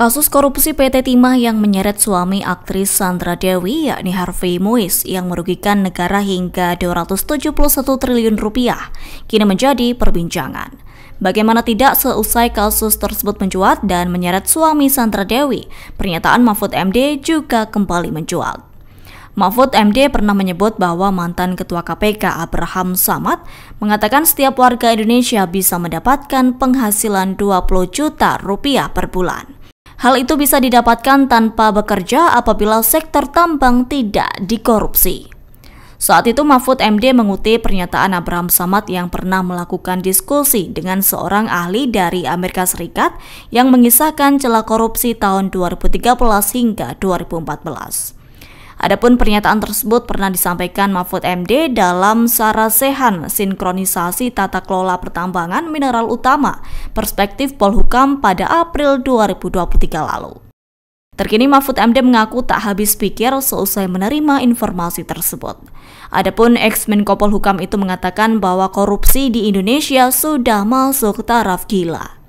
Kasus korupsi PT Timah yang menyeret suami aktris Sandra Dewi yakni Harvey Mois yang merugikan negara hingga 271 triliun rupiah kini menjadi perbincangan. Bagaimana tidak seusai kasus tersebut mencuat dan menyeret suami Sandra Dewi, pernyataan Mahfud MD juga kembali mencuat. Mahfud MD pernah menyebut bahwa mantan Ketua KPK Abraham Samad mengatakan setiap warga Indonesia bisa mendapatkan penghasilan 20 juta rupiah per bulan. Hal itu bisa didapatkan tanpa bekerja apabila sektor tambang tidak dikorupsi. Saat itu Mahfud MD mengutip pernyataan Abraham Samad yang pernah melakukan diskusi dengan seorang ahli dari Amerika Serikat yang mengisahkan celah korupsi tahun 2013 hingga 2014. Adapun pernyataan tersebut pernah disampaikan Mahfud MD dalam sarasehan sinkronisasi tata kelola pertambangan mineral utama perspektif Polhukam pada April 2023 lalu. Terkini Mahfud MD mengaku tak habis pikir seusai menerima informasi tersebut. Adapun ex-Menko Polhukam itu mengatakan bahwa korupsi di Indonesia sudah masuk taraf gila.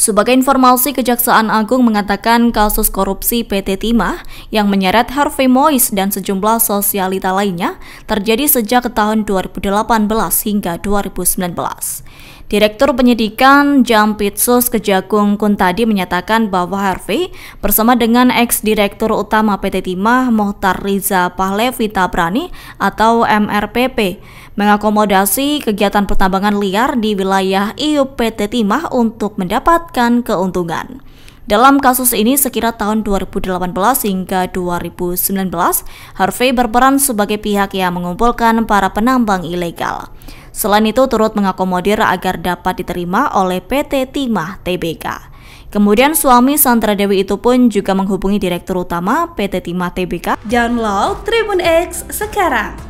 Sebagai informasi, Kejaksaan Agung mengatakan kasus korupsi PT Timah yang menyeret Harvey Mois dan sejumlah sosialita lainnya terjadi sejak tahun 2018 hingga 2019. Direktur Penyidikan Jampitsus Kejagung Kuntadi menyatakan bahwa Harvey bersama dengan ex-direktur utama PT Timah Mohtar Riza Pahlevi Tabrani atau MRPP mengakomodasi kegiatan pertambangan liar di wilayah IUP PT Timah untuk mendapatkan keuntungan. Dalam kasus ini sekira tahun 2018 hingga 2019, Harvey berperan sebagai pihak yang mengumpulkan para penambang ilegal. Selain itu turut mengakomodir agar dapat diterima oleh PT Timah TBK. Kemudian suami Sandra Dewi itu pun juga menghubungi Direktur Utama PT Timah TBK. Download Tribun X sekarang